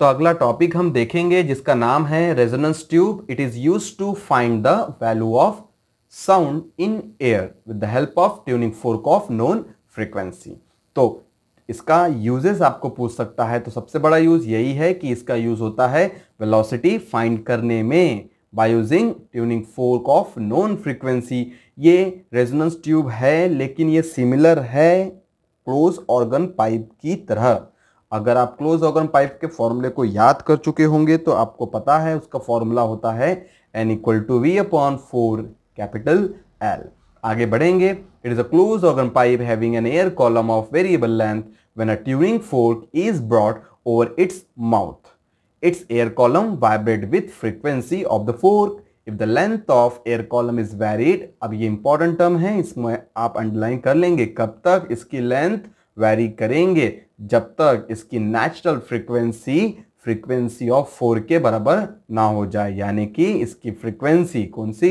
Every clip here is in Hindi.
तो अगला टॉपिक हम देखेंगे जिसका नाम है resonance tube it is use to find the value of sound in air with the help of tuning fork of known frequency तो इसका यूजेस आपको पूछ सकता है तो सबसे बड़ा यूज यही है कि इसका यूज होता है वेलोसिटी फाइंड करने में by using tuning fork of known frequency ये रेजोनेंस ट्यूब है लेकिन ये सिमिलर है क्लोज ऑर्गन पाइप की तरह अगर आप क्लोज ऑर्गन पाइप के फॉर्मूले को याद कर चुके होंगे तो आपको पता है उसका फॉर्मूला होता है n equal to v upon four capital L आगे बढ़ेंगे it is a close organ pipe having an air column of variable length when a tuning fork is brought over its mouth its air column vibrate with frequency of the fork if the length of air column is varied अब ये इंपॉर्टेंट टर्म है इसमें आप अंडरलाइन कर लेंगे कब तक इसकी लेंथ वैरी करेंगे जब तक इसकी natural frequency frequency of fork के बराबर ना हो जाए यानी कि इसकी फ्रीक्वेंसी कौन सी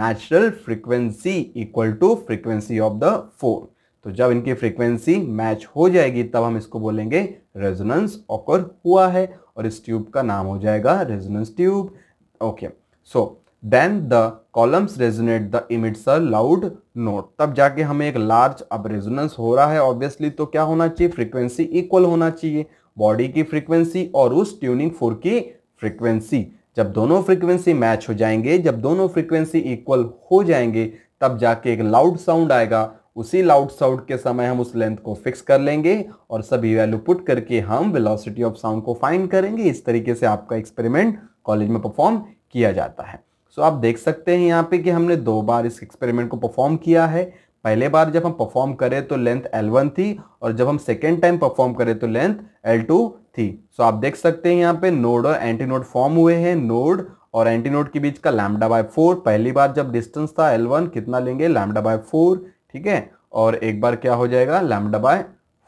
natural frequency equal to frequency of the fork तो जब इनकी फ्रीक्वेंसी मैच हो जाएगी तब हम इसको बोलेंगे रेजोनेंस ऑकर हुआ है और इस ट्यूब का नाम हो जाएगा resonance tube okay so then the columns resonate the emits a loud note तब जाके हमें एक लार्ज अब रेजोनेंस हो रहा है ऑब्वियसली तो क्या होना चाहिए फ्रीक्वेंसी इक्वल होना चाहिए बॉडी की फ्रीक्वेंसी और उस ट्यूनिंग फोर की फ्रीक्वेंसी जब दोनों फ्रीक्वेंसी मैच हो जाएंगे जब दोनों फ्रीक्वेंसी इक्वल हो जाएंगे तब जाके एक लाउड साउंड आएगा उसी लाउड साउंड के समय हम उस लेंथ को फिक्स कर लेंगे और सभी वैल्यू पुट करके हम वेलोसिटी ऑफ साउंड को फाइंड करेंगे इस तरीके से आपका एक्सपेरिमेंट कॉलेज में परफॉर्म किया जाता है सो आप देख सकते हैं यहाँ पे कि हमने दो बार इस एक्सपेरिमेंट को परफॉर्म किया है पहले बार जब हम परफॉर्म करें तो लेंथ L1 थी और जब हम सेकेंड टाइम परफॉर्म करें तो लेंथ L2 थी सो आप देख सकते हैं यहाँ पे नोड और एंटी नोड फॉर्म हुए हैं नोड और एंटी नोड के बीच का लैमडा बाय फोर पहली बार जब डिस्टेंस था L1 कितना लेंगे लैमडा बाय फोर ठीक है और एक बार क्या हो जाएगा lambda by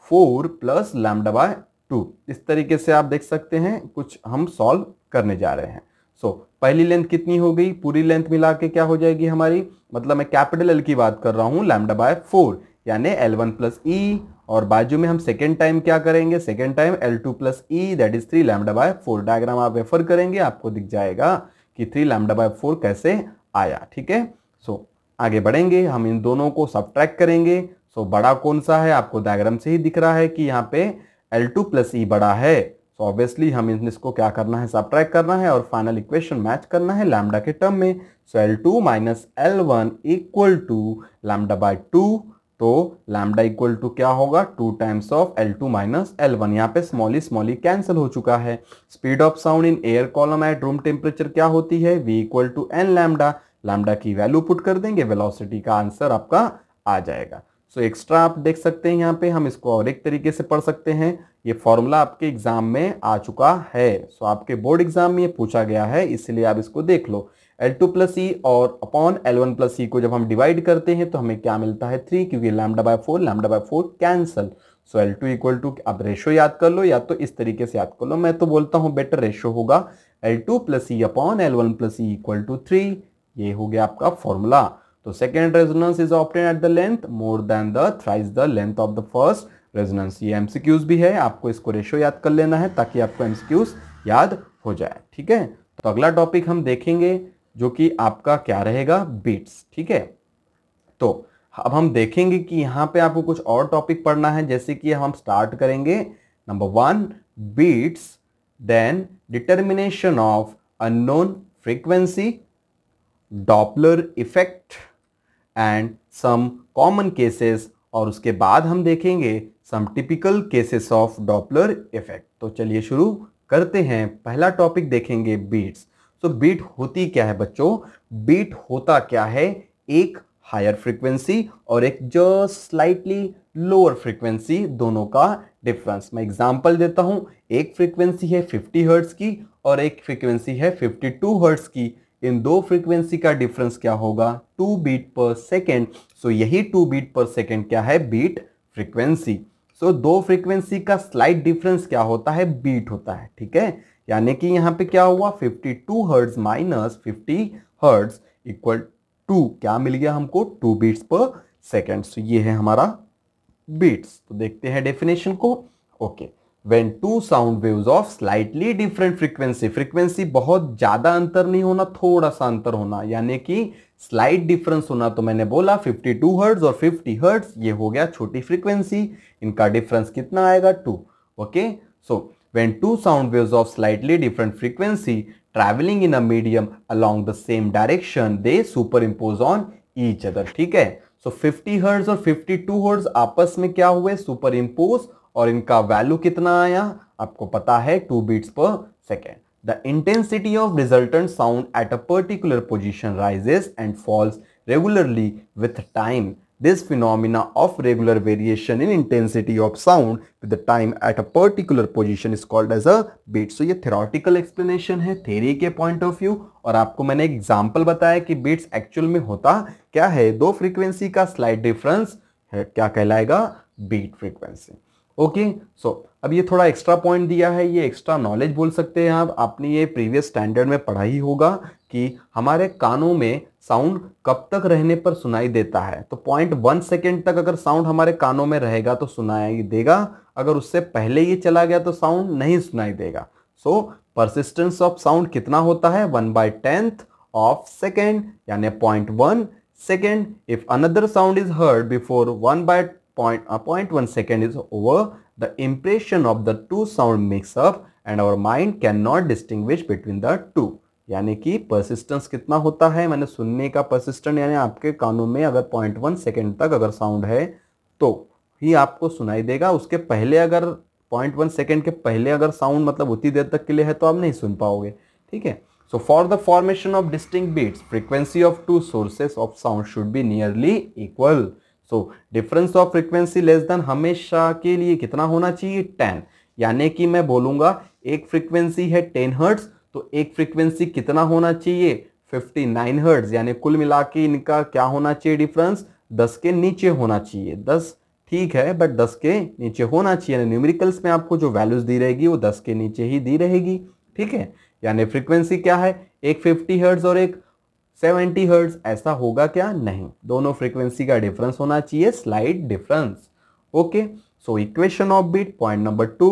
four plus lambda by two इस तरीके से आप देख सकते हैं कुछ हम सॉल्व करने जा रहे हैं सो so, पहली लेंथ कितनी हो गई पूरी लेंथ मिला के क्या हो जाएगी हमारी मतलब मैं कैपिटल एल की बात कर रहा हूँ लैमडा बाय फोर यानी एल वन प्लस ई और बाजू में हम सेकेंड टाइम क्या करेंगे second time L two plus e that is three lambda by four diagram आप रेफर करेंगे आपको दिख जाएगा कि थ्री लैमडा बाय फोर कैसे आया ठीक है सो आगे बढ़ेंगे हम इन दोनों को सब्ट्रैक्ट करेंगे सो बड़ा कौन सा है आपको डायग्राम से ही दिख रहा है कि यहाँ पे एल टू प्लस ई बड़ा है सो ऑब्वियसली हम इसको क्या करना है सब्ट्रैक्ट करना है और फाइनल इक्वेशन मैच करना है लैमडा के टर्म में so L two minus L one equal to lambda by two तो लैमडा इक्वल टू क्या होगा two times of L two minus L one यहाँ पे स्मॉली स्मॉली कैंसिल हो चुका है speed of sound in air column at room temperature क्या होती है v equal to n lambda lambda की वैल्यू पुट कर देंगे वेलोसिटी का आंसर आपका आ जाएगा सो so एक्स्ट्रा आप देख सकते हैं यहाँ पे हम इसको और एक तरीके से पढ़ सकते हैं ये फॉर्मूला आपके एग्जाम में आ चुका है सो आपके बोर्ड एग्जाम में ये पूछा गया है इसलिए आप इसको देख लो एल टू प्लस ई और upon L one plus e को जब हम डिवाइड करते हैं तो हमें क्या मिलता है थ्री क्योंकि lambda by four lambda by four cancel so L two equal to आप रेशो याद कर लो या तो इस तरीके से याद कर लो मैं तो बोलता हूँ बेटर रेशो होगा L two plus e upon L one plus e equal to three ये हो गया आपका फॉर्मूला तो second resonance is obtained at the length more than the thrice the length of the first resonance ये एमसीक्यूज भी है आपको इसको रेशो याद कर लेना है ताकि आपको एम याद हो जाए ठीक है तो अगला टॉपिक हम देखेंगे जो कि आपका क्या रहेगा बीट्स ठीक है तो अब हम देखेंगे कि यहाँ पे आपको कुछ और टॉपिक पढ़ना है जैसे कि हम स्टार्ट करेंगे number one beats then determination of unknown frequency Doppler effect and some common cases और उसके बाद हम देखेंगे some typical cases of Doppler effect तो चलिए शुरू करते हैं पहला टॉपिक देखेंगे बीट्स तो बीट होती क्या है बच्चों बीट होता क्या है एक हायर फ्रीक्वेंसी और एक जो स्लाइटली लोअर फ्रीक्वेंसी दोनों का डिफरेंस मैं एग्जांपल देता हूँ एक फ्रीक्वेंसी है 50 हर्ट्स की और एक फ्रीक्वेंसी है 52 हर्ट्स की इन दो फ्रीक्वेंसी का डिफरेंस क्या होगा two beat per second so यही टू बीट पर सेकेंड क्या है बीट फ्रीक्वेंसी सो दो फ्रीक्वेंसी का स्लाइट डिफरेंस क्या होता है बीट होता है ठीक है यानी कि यहाँ पे क्या हुआ 52 two hertz minus fifty hertz equal to क्या मिल गया हमको two beats per second so ये है हमारा बीट्स तो देखते हैं डेफिनेशन को okay okay. When two sound waves of slightly different frequency frequency बहुत ज्यादा अंतर नहीं होना थोड़ा सा अंतर होना यानी कि स्लाइट डिफरेंस होना तो मैंने बोला 52 टू हर्ट्स और 50 हर्ट्स ये हो गया छोटी फ्रीक्वेंसी इनका डिफरेंस कितना आएगा two okay so when two sound waves of slightly different frequency travelling in a medium along the same direction they superimpose on each other ठीक है सो so, 50 हर्ट्ज और 52 टू हर्ट्ज आपस में क्या हुए सुपर इम्पोज और इनका वैल्यू कितना आया आपको पता है two beats per second the intensity of resultant sound at a particular position rises and falls regularly with time this phenomena of regular variation in intensity of sound with time at a particular position is called as a beat so ये थेरोटिकल एक्सप्लेनेशन है थेरी के पॉइंट ऑफ व्यू और आपको मैंने एग्जाम्पल बताया कि बीट्स एक्चुअल में होता क्या है दो फ्रिक्वेंसी का स्लाइड डिफरेंस है क्या कहलाएगा बीट फ्रिक्वेंसी ओके सो अब ये थोड़ा एक्स्ट्रा पॉइंट दिया है ये एक्स्ट्रा नॉलेज बोल सकते हैं आप आपने ये प्रीवियस स्टैंडर्ड में पढ़ा ही होगा कि हमारे कानों में साउंड कब तक रहने पर सुनाई देता है तो पॉइंट वन सेकेंड तक अगर साउंड हमारे कानों में रहेगा तो सुनाई देगा अगर उससे पहले ये चला गया तो साउंड नहीं सुनाई देगा सो परसिस्टेंस ऑफ साउंड कितना होता है one by tenth of second यानी point one second if another sound is heard before one by point, uh, 0.1 second is over, the impression of the two sound mix up and our mind cannot distinguish between the two. यानी कि परसिस्टेंस कितना होता है मैंने सुनने का परसिस्टेंट यानी आपके कानों में अगर पॉइंट वन सेकेंड तक अगर साउंड है तो ही आपको सुनाई देगा उसके पहले अगर पॉइंट वन सेकेंड के पहले अगर साउंड मतलब उतनी देर तक के लिए है तो आप नहीं सुन पाओगे ठीक है So for the formation of distinct beats, frequency of two sources of sound should be nearly equal. So difference of frequency less than हमेशा के लिए कितना होना चाहिए टेन यानी कि मैं बोलूंगा एक फ्रीक्वेंसी है टेन हर्ट्स तो एक फ्रिक्वेंसी कितना होना चाहिए फिफ्टी नाइन हर्ट्स यानी कुल मिला के इनका क्या होना चाहिए डिफरेंस दस के नीचे होना चाहिए दस ठीक है बट दस के नीचे होना चाहिए न्यूमेरिकल्स में आपको जो वैल्यूज दी रहेगी वो दस के नीचे ही दी रहेगी ठीक है यानी फ्रीक्वेंसी क्या है एक फिफ्टी हर्ट्स और एक सेवेंटी हर्ट्स ऐसा होगा क्या नहीं दोनों फ्रीक्वेंसी का डिफरेंस होना चाहिए slight difference okay so equation of beat point number two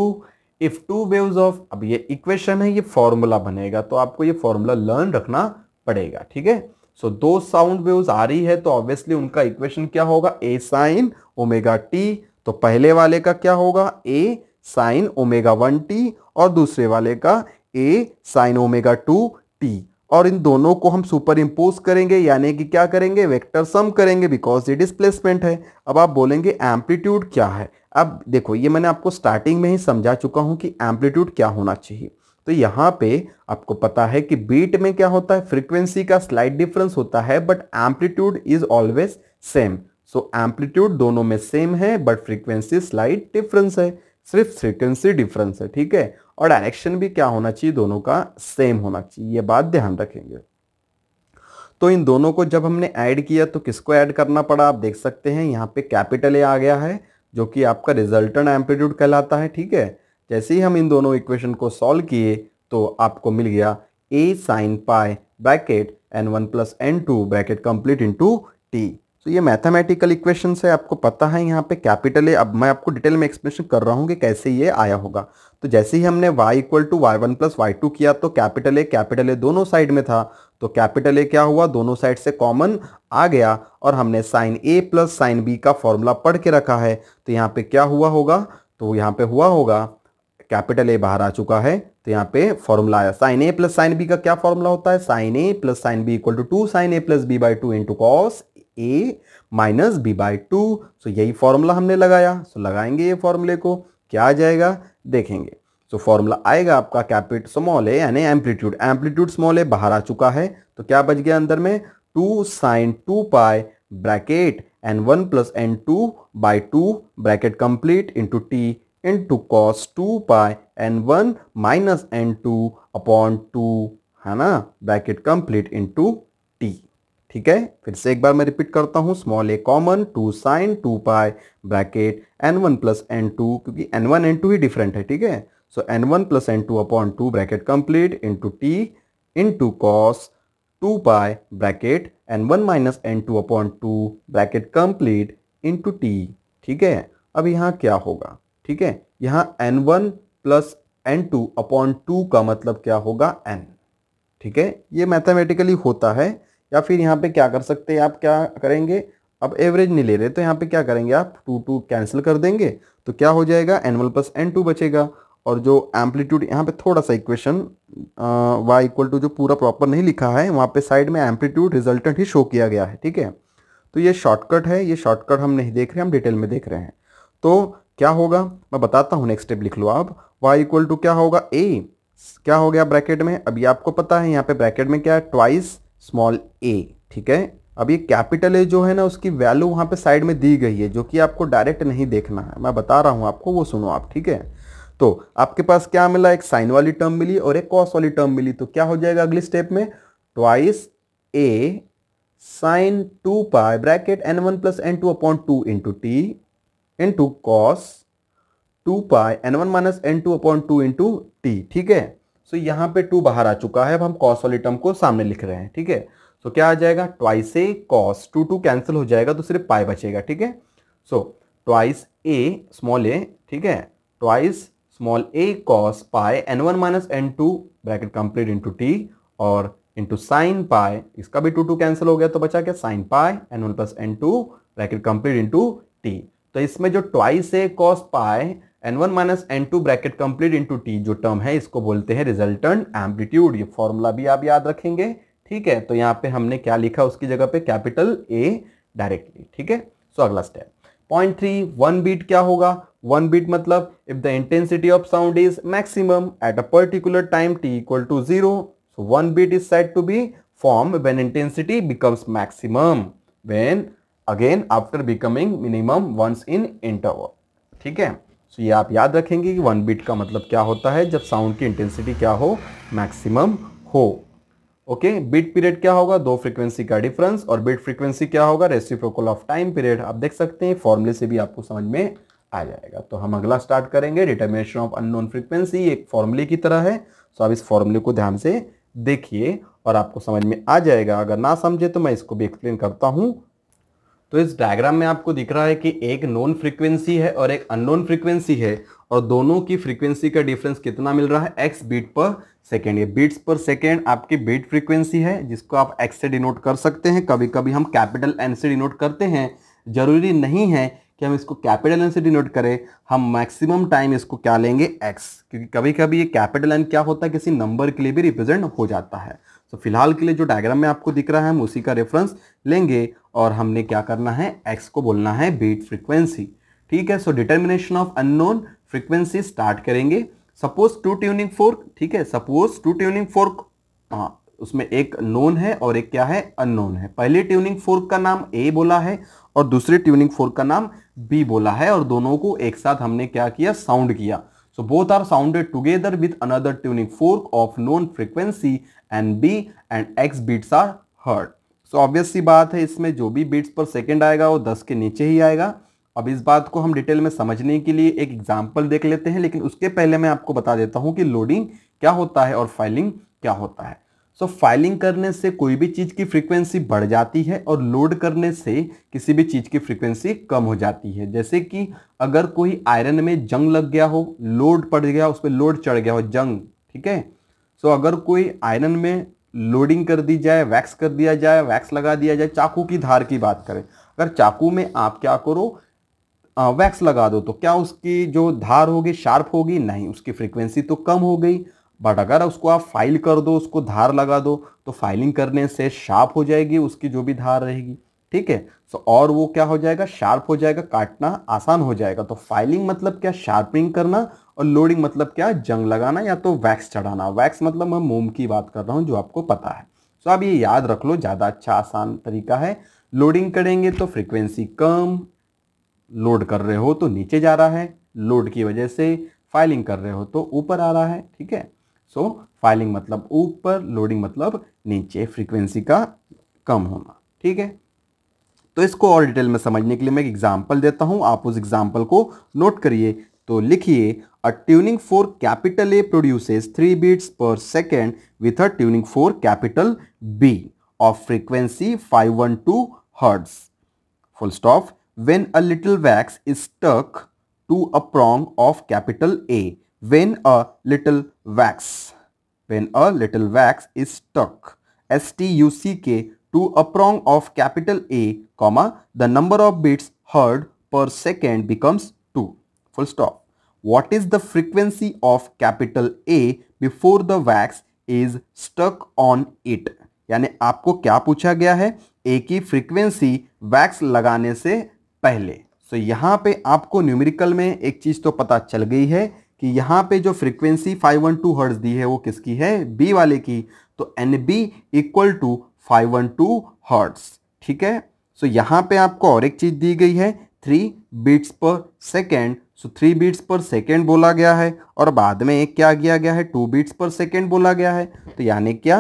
if two waves of अब ये इक्वेशन है ये फॉर्मूला बनेगा तो आपको ये फॉर्मूला लर्न रखना पड़ेगा ठीक है सो दो साउंड वेव्स आ रही है तो ऑब्वियसली उनका इक्वेशन क्या होगा ए साइन ओमेगा टी तो पहले वाले का क्या होगा A sine omega one t और दूसरे वाले का A sine omega two t और इन दोनों को हम सुपर इम्पोज करेंगे यानी कि क्या करेंगे वेक्टर सम करेंगे बिकॉज ये डिस्प्लेसमेंट है अब आप बोलेंगे एम्पलीट्यूड क्या है अब देखो ये मैंने आपको स्टार्टिंग में ही समझा चुका हूँ कि एम्पलीट्यूड क्या होना चाहिए तो यहाँ पे आपको पता है कि बीट में क्या होता है फ्रिक्वेंसी का स्लाइड डिफरेंस होता है but amplitude is always same so amplitude दोनों में सेम है बट फ्रिक्वेंसी स्लाइड डिफरेंस है सिर्फ फ्रिक्वेंसी डिफरेंस है ठीक है और डायरेक्शन भी क्या होना चाहिए दोनों का सेम होना चाहिए ये बात ध्यान रखेंगे तो इन दोनों को जब हमने ऐड किया तो किसको ऐड करना पड़ा आप देख सकते हैं यहाँ पे कैपिटल ए आ गया है जो कि आपका रिजल्टन एम्पलीट्यूड कहलाता है ठीक है जैसे ही हम इन दोनों इक्वेशन को सॉल्व किए तो आपको मिल गया A sine pi bracket n one plus n two bracket complete into two t ये मैथमेटिकल इक्वेशन है आपको पता है यहाँ पे कैपिटल है अब मैं आपको डिटेल में एक्सप्लेनेशन कर रहा हूँ कि कैसे ये आया होगा तो जैसे ही हमने y equal to y one plus y two किया तो कैपिटल ए कैपिटल ए दोनों साइड में था तो कैपिटल ए क्या हुआ दोनों साइड से कॉमन आ गया और हमने sine A plus sine B का फॉर्मूला पढ़ के रखा है तो यहाँ पे क्या हुआ होगा तो यहाँ पे हुआ होगा कैपिटल ए बाहर आ चुका है तो यहाँ पे फॉर्मूला आया sine A plus sine B का क्या फॉर्मूला होता है sine A plus sine B equal to two sine A plus B by two into cos A minus B by two so यही फॉर्मूला हमने लगाया सो so, लगाएंगे ये फॉर्मूले को क्या आ जाएगा देखेंगे सो so, फॉर्मूला आएगा आपका कैपिट स्मॉल है यानी एम्पलीट्यूड एम्पलीट्यूड स्मॉल है बाहर आ चुका है तो क्या बच गया अंदर में two sine two pi bracket n one plus n two by two bracket complete into t into cos two pi n one minus n two upon two है ना ब्रैकेट कंप्लीट इंटू टी ठीक है फिर से एक बार मैं रिपीट करता हूँ small a common two sine two pi bracket n one plus n two क्योंकि एन वन एन टू ही डिफरेंट है ठीक है so n one plus n two upon two bracket complete into t into cos two pi bracket n one minus n two upon two bracket complete into t ठीक है अब यहाँ क्या होगा ठीक है यहाँ n one plus n two upon two का मतलब क्या होगा एन ठीक है ये मैथमेटिकली होता है या फिर यहाँ पे क्या कर सकते हैं आप क्या करेंगे अब एवरेज नहीं ले रहे तो यहाँ पे क्या करेंगे आप टू टू कैंसिल कर देंगे तो क्या हो जाएगा n one plus n two बचेगा और जो एम्पलीट्यूड यहाँ पे थोड़ा सा इक्वेशन वाई इक्वल टू जो पूरा प्रॉपर नहीं लिखा है वहाँ पे साइड में एम्पलीट्यूड रिजल्टेंट ही शो किया गया है ठीक है तो ये शॉर्टकट है ये शॉर्टकट हम नहीं देख रहे हम डिटेल में देख रहे हैं तो क्या होगा मैं बताता हूँ नेक्स्ट स्टेप लिख लो आप वाई इक्वल टू क्या होगा ए क्या हो गया ब्रैकेट में अभी आपको पता है यहाँ पे ब्रैकेट में क्या है ट्वाइस स्मॉल ए ठीक है अब ये कैपिटल ए जो है ना उसकी वैल्यू वहाँ पे साइड में दी गई है जो कि आपको डायरेक्ट नहीं देखना है मैं बता रहा हूँ आपको वो सुनो आप ठीक है तो आपके पास क्या मिला एक साइन वाली टर्म मिली और एक कॉस वाली टर्म मिली तो क्या हो जाएगा अगली स्टेप में twice a sine two pi bracket n one plus n two upon two into t into cos two pi n one minus n two upon two into t ठीक है सो तो so, यहाँ पे टू बाहर आ चुका है अब हम कॉस वाले टर्म को सामने लिख रहे हैं ठीक है सो तो क्या आ जाएगा twice a cos two two cancel हो जाएगा तो सिर्फ पाई बचेगा ठीक है so twice A small a ठीक है twice small a cos pi n one minus n two bracket complete into t और इंटू साइन पाए इसका भी टू टू कैंसिल हो गया तो बचा क्या sine pi n one plus n two bracket complete into t तो इसमें जो twice a cos pi n one minus n two bracket complete into t जो टर्म है इसको बोलते हैं रिजल्टेंट एम्पलीट्यूड ये फॉर्मूला भी आप याद रखेंगे ठीक है तो यहाँ पे हमने क्या लिखा उसकी जगह पे कैपिटल ए डायरेक्टली ठीक है सो अगला step point three one beat क्या होगा वन बीट मतलब if the intensity of sound is maximum at a particular time t equal to zero so one beat is said to be form when intensity becomes maximum when again after becoming minimum once in interval ठीक है सो ये आप याद रखेंगे कि वन बीट का मतलब क्या होता है जब साउंड की इंटेंसिटी क्या हो मैक्सिमम हो ओके बीट पीरियड क्या होगा दो फ्रीक्वेंसी का डिफरेंस और बीट फ्रीक्वेंसी क्या होगा रेसिप्रोकल ऑफ टाइम पीरियड आप देख सकते हैं फॉर्मूले से भी आपको समझ में आ जाएगा तो हम अगला स्टार्ट करेंगे डिटर्मिनेशन ऑफ अननोन फ्रीक्वेंसी एक फॉर्मूले की तरह है सो आप इस फॉर्मूले को ध्यान से देखिए और आपको समझ में आ जाएगा अगर ना समझे तो मैं इसको भी एक्सप्लेन करता हूँ तो इस डायग्राम में आपको दिख रहा है कि एक नॉन फ्रीक्वेंसी है और एक अननोन फ्रीक्वेंसी है और दोनों की फ्रीक्वेंसी का डिफरेंस कितना मिल रहा है एक्स बीट पर सेकेंड ये बीट्स पर सेकेंड आपकी बीट फ्रीक्वेंसी है जिसको आप एक्स से डिनोट कर सकते हैं कभी कभी हम कैपिटल एन से डिनोट करते हैं जरूरी नहीं है कि हम इसको कैपिटल एन से डिनोट करें हम मैक्सिमम टाइम इसको क्या लेंगे एक्स क्योंकि कभी कभी ये कैपिटल एन क्या होता है किसी नंबर के लिए भी रिप्रेजेंट हो जाता है तो फिलहाल के लिए जो डायग्राम में आपको दिख रहा है हम उसी का रेफरेंस लेंगे और हमने क्या करना है एक्स को बोलना है बीट फ्रिक्वेंसी ठीक है so determination of unknown frequency start करेंगे सपोज टू ट्यूनिंग फोर्क ठीक है सपोज टू ट्यूनिंग फोर्क हाँ उसमें एक नोन है और एक क्या है अननोन है पहले ट्यूनिंग फोर्क का नाम ए बोला है और दूसरे ट्यूनिंग फोर्क का नाम बी बोला है और दोनों को एक साथ हमने क्या किया साउंड किया So both are sounded together with another tuning fork of known frequency and B and X beats are heard. So obviously baat hai isme jo bhi beats per second aayega wo 10 ke niche hi aayega अब इस बात को हम डिटेल में समझने के लिए एक एग्जांपल देख लेते हैं लेकिन उसके पहले मैं आपको बता देता हूं कि लोडिंग क्या होता है और फाइलिंग क्या होता है सो so, फाइलिंग करने से कोई भी चीज़ की फ्रीक्वेंसी बढ़ जाती है और लोड करने से किसी भी चीज़ की फ्रीक्वेंसी कम हो जाती है जैसे कि अगर कोई आयरन में जंग लग गया हो लोड पड़ गया उस पर लोड चढ़ गया हो जंग ठीक है सो so, अगर कोई आयरन में लोडिंग कर दी जाए वैक्स कर दिया जाए वैक्स लगा दिया जाए चाकू की धार की बात करें अगर चाकू में आप क्या करो आ, वैक्स लगा दो तो क्या उसकी जो धार होगी शार्प होगी नहीं उसकी फ्रिक्वेंसी तो कम हो गई बट अगर उसको आप फाइल कर दो उसको धार लगा दो तो फाइलिंग करने से शार्प हो जाएगी उसकी जो भी धार रहेगी ठीक है सो और वो क्या हो जाएगा शार्प हो जाएगा काटना आसान हो जाएगा तो फाइलिंग मतलब क्या शार्पिंग करना और लोडिंग मतलब क्या जंग लगाना या तो वैक्स चढ़ाना वैक्स मतलब मैं मोम की बात कर रहा हूँ जो आपको पता है सो आप ये याद रख लो ज़्यादा अच्छा आसान तरीका है लोडिंग करेंगे तो फ्रिक्वेंसी कम लोड कर रहे हो तो नीचे जा रहा है लोड की वजह से फाइलिंग कर रहे हो तो ऊपर आ रहा है ठीक है सो फाइलिंग मतलब ऊपर लोडिंग मतलब नीचे फ्रीक्वेंसी का कम होना ठीक है तो इसको और डिटेल में समझने के लिए मैं एक एग्जाम्पल देता हूँ आप उस एग्जाम्पल को नोट करिए तो लिखिए a tuning fork capital A produces three beats per second with a tuning fork capital B of frequency five one two hertz full stop when a little wax is stuck to a prong of capital A when a little wax when a little wax is stuck s t u c k to a prong of capital A comma the number of beats heard per second becomes 2 full stop what is the frequency of capital A before the wax is stuck on it yani aapko kya pucha gaya hai a ki frequency wax lagane se pehle so, yahan pe aapko numerical mein ek cheez to pata chal gayi hai कि यहाँ पे जो फ्रीक्वेंसी 512 वन टू हर्ट्स दी है वो किसकी है बी वाले की तो n B equal to five one two hertz ठीक है सो so, यहाँ पे आपको और एक चीज़ दी गई है three beats per second so three beats per second बोला गया है और बाद में एक क्या किया गया है टू बीट्स पर सेकेंड बोला गया है तो यानी क्या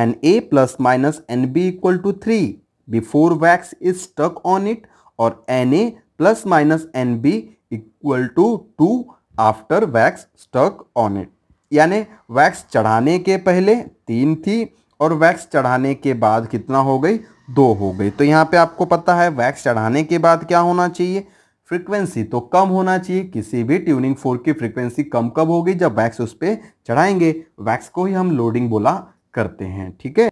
n A plus minus N B equal to three before wax is stuck on it और n A plus minus N B equal to two after wax stuck on it यानी वैक्स चढ़ाने के पहले तीन थी और वैक्स चढ़ाने के बाद कितना हो गई दो हो गई तो यहाँ पे आपको पता है वैक्स चढ़ाने के बाद क्या होना चाहिए फ्रीक्वेंसी तो कम होना चाहिए किसी भी ट्यूनिंग फोर्क की फ्रीक्वेंसी कम कब होगी जब वैक्स उस पर चढ़ाएंगे वैक्स को ही हम लोडिंग बोला करते हैं ठीक है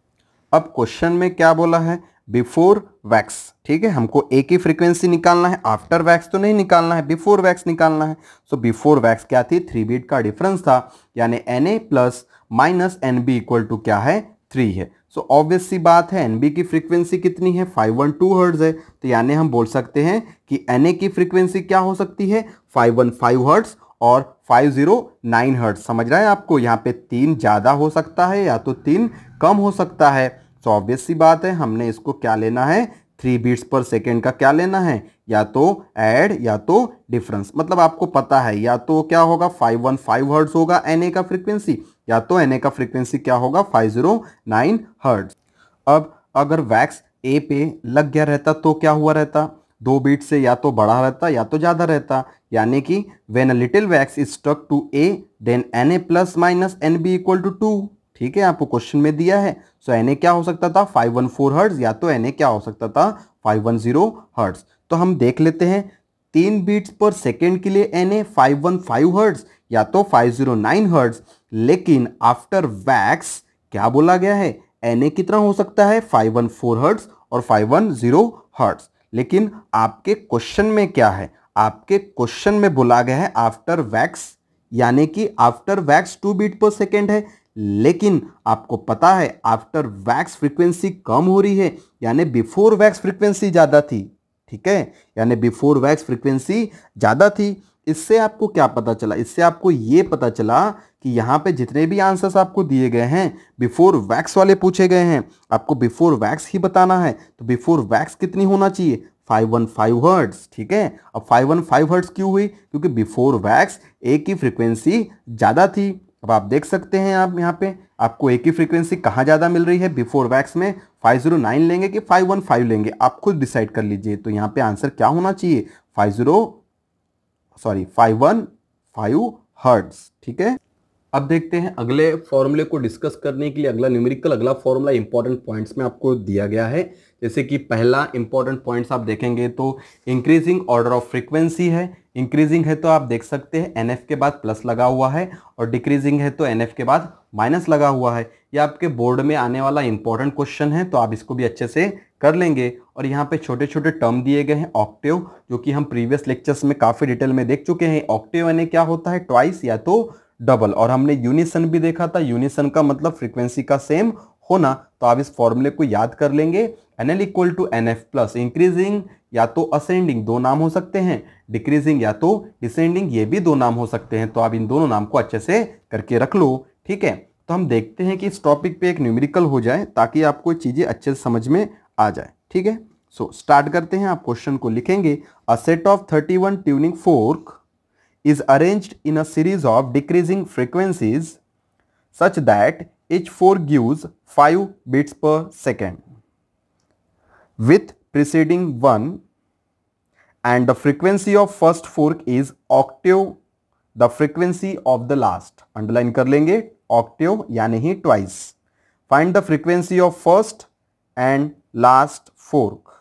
अब क्वेश्चन में क्या बोला है बिफोर वैक्स ठीक है हमको एक ही फ्रीक्वेंसी निकालना है आफ्टर वैक्स तो नहीं निकालना है बिफोर वैक्स निकालना है सो बिफोर वैक्स क्या थी थ्री बीट का डिफरेंस था यानी n A plus minus N B equal to क्या है थ्री है सो so, ऑब्वियस सी बात है एन बी की फ्रीक्वेंसी कितनी है फाइव वन टू हर्ड्स है तो यानी हम बोल सकते हैं कि एन ए की फ्रीक्वेंसी क्या हो सकती है फाइव वन फाइव हर्ड्स और फाइव ज़ीरो नाइन हर्ड्स समझ रहे हैं आपको यहाँ पे तीन ज़्यादा हो सकता है या तो तीन कम हो सकता है तो ऑब्वियस सी बात है हमने इसको क्या लेना है थ्री बीट्स पर सेकेंड का क्या लेना है या तो एड या तो डिफरेंस मतलब आपको पता है या तो क्या होगा फाइव वन फाइव हर्ड्स होगा एन का फ्रीक्वेंसी या तो एन का फ्रीक्वेंसी क्या होगा फाइव जीरो नाइन हर्ड्स अब अगर वैक्स ए पे लग गया रहता तो क्या हुआ रहता दो बीट से या तो बड़ा रहता या तो ज़्यादा रहता यानी कि when a little wax is stuck to A then N A plus minus N B equal to two ठीक है आपको क्वेश्चन में दिया है सो एन क्या हो सकता था 514 वन हर्ट्स या तो एन क्या हो सकता था 510 वन हर्ट्स तो हम देख लेते हैं तीन बीट्स पर सेकेंड के लिए एन ए हर्ट्स या तो 509 जीरो हर्ट्स लेकिन आफ्टर वैक्स क्या बोला गया है एन कितना हो सकता है 514 वन हर्ट्स और 510 वन हर्ट्स लेकिन आपके क्वेश्चन में क्या है आपके क्वेश्चन में बोला गया है आफ्टर वैक्स यानी कि after wax two beat per second है लेकिन आपको पता है आफ्टर वैक्स फ्रीक्वेंसी कम हो रही है यानी बिफोर वैक्स फ्रीक्वेंसी ज़्यादा थी ठीक है यानी बिफोर वैक्स फ्रीक्वेंसी ज़्यादा थी इससे आपको क्या पता चला इससे आपको ये पता चला कि यहाँ पे जितने भी आंसर्स आपको दिए गए हैं बिफोर वैक्स वाले पूछे गए हैं आपको बिफोर वैक्स ही बताना है तो बिफोर वैक्स कितनी होना चाहिए 515 हर्ट्स ठीक है अब 515 हर्ट्स क्यों हुई क्योंकि बिफोर वैक्स ए की फ्रीक्वेंसी ज़्यादा थी अब आप देख सकते हैं आप यहाँ पे आपको एक ही फ्रीक्वेंसी कहाँ ज़्यादा मिल रही है बिफोर वैक्स में 509 लेंगे कि 515 लेंगे आप खुद डिसाइड कर लीजिए तो यहाँ पे आंसर क्या होना चाहिए 50 सॉरी 515 हर्ट्स ठीक है अब देखते हैं अगले फॉर्मूले को डिस्कस करने के लिए अगला न्यूमेरिकल अगला फॉर्मूला इंपॉर्टेंट पॉइंट्स में आपको दिया गया है जैसे कि पहला इंपॉर्टेंट पॉइंट्स आप देखेंगे तो इंक्रीजिंग ऑर्डर ऑफ फ्रीक्वेंसी है इंक्रीजिंग है तो आप देख सकते हैं एन के बाद प्लस लगा हुआ है और डिक्रीजिंग है तो एन के बाद माइनस लगा हुआ है यह आपके बोर्ड में आने वाला इंपॉर्टेंट क्वेश्चन है तो आप इसको भी अच्छे से कर लेंगे और यहाँ पे छोटे छोटे टर्म दिए गए हैं ऑक्टिव जो कि हम प्रीवियस लेक्चर्स में काफ़ी डिटेल में देख चुके हैं ऑक्टिव यानी क्या होता है ट्वाइस या तो डबल और हमने यूनिसन भी देखा था यूनिसन का मतलब फ्रीक्वेंसी का सेम होना तो आप इस फॉर्मूले को याद कर लेंगे N L equal to N F plus increasing या तो असेंडिंग दो नाम हो सकते हैं डिक्रीजिंग या तो डिसेंडिंग ये भी दो नाम हो सकते हैं तो आप इन दोनों नाम को अच्छे से करके रख लो ठीक है तो हम देखते हैं कि इस टॉपिक पे एक न्यूमेरिकल हो जाए ताकि आपको चीज़ें अच्छे से समझ में आ जाए ठीक है सो स्टार्ट करते हैं आप क्वेश्चन को लिखेंगे a set of thirty one tuning fork is arranged in a series of decreasing frequencies such that each 4 gives 5 bits per second with preceding 1 and the frequency of first fork is octave the frequency of the last underline kar lenge octave yani hi twice find the frequency of first and last fork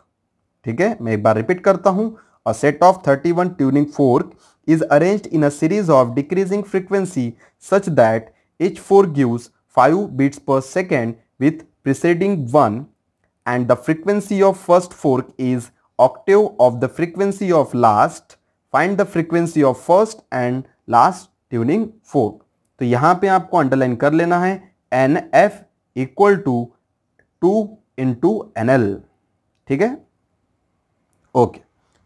theek hai main ek बार repeat karta हूं A set of 31 tuning fork is arranged in a series of decreasing frequency such that each fork gives 5 beats per second with preceding one and the frequency of first fork is octave of the frequency of last find the frequency of first and last tuning fork So here you have to underline लेना है N F equal to two into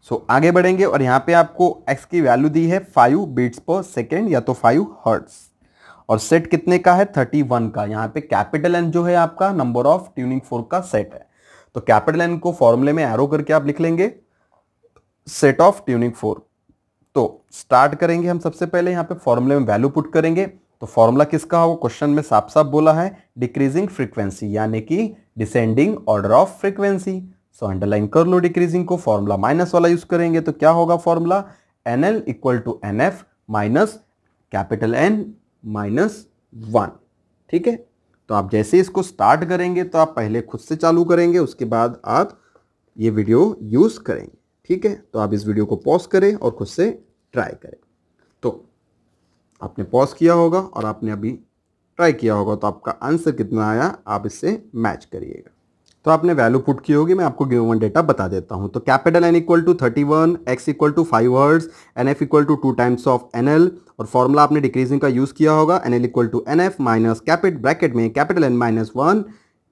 so so, आगे बढ़ेंगे और यहाँ पे आपको एक्स की वैल्यू दी है फाइव बीट्स पर सेकेंड या तो फाइव हर्ट्स और सेट कितने का है थर्टी वन का यहाँ पे कैपिटल एन जो है आपका नंबर ऑफ ट्यूनिंग फोर का सेट है तो कैपिटल एन को फॉर्मूले में एरो करके आप लिख लेंगे सेट ऑफ ट्यूनिंग फोर तो स्टार्ट करेंगे हम सबसे पहले यहाँ पे फॉर्मूले में वैल्यू पुट करेंगे तो फॉर्मूला किसका होगा क्वेश्चन में साफ साफ बोला है डिक्रीजिंग फ्रीक्वेंसी यानी कि descending order of frequency so underline कर लो डिक्रीजिंग को फॉर्मूला माइनस वाला यूज करेंगे तो क्या होगा formula N L equal to N F minus capital N minus one ठीक है तो आप जैसे इसको स्टार्ट करेंगे तो आप पहले खुद से चालू करेंगे उसके बाद आप ये वीडियो यूज़ करेंगे ठीक है तो आप इस वीडियो को पॉज करें और खुद से ट्राई करें तो आपने पॉज किया होगा और आपने अभी ट्राई किया होगा तो आपका आंसर कितना आया आप इससे मैच करिएगा तो आपने वैल्यू पुट की होगी मैं आपको गिवन डेटा बता देता हूँ तो capital N equal to thirty one X equal to five words N F equal to two times of N L और फॉर्मूला आपने डिक्रीजिंग का यूज़ किया होगा N L equal to N F minus capital bracket में capital N minus one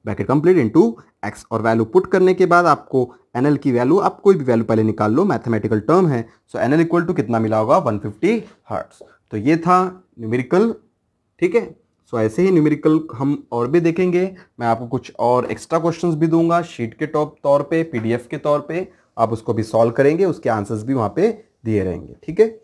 bracket complete into X और वैल्यू पुट करने के बाद आपको एन एल की वैल्यू आप कोई भी वैल्यू पहले निकाल लो मैथमेटिकल टर्म है so N L equal to कितना मिला होगा वन फिफ्टी हर्ट्स तो ये था न्यूमेरिकल ठीक है सो so, ऐसे ही न्यूमेरिकल हम और भी देखेंगे मैं आपको कुछ और एक्स्ट्रा क्वेश्चंस भी दूंगा शीट के टॉप तौर पे पीडीएफ के तौर पे आप उसको भी सॉल्व करेंगे उसके आंसर्स भी वहाँ पे दिए रहेंगे ठीक है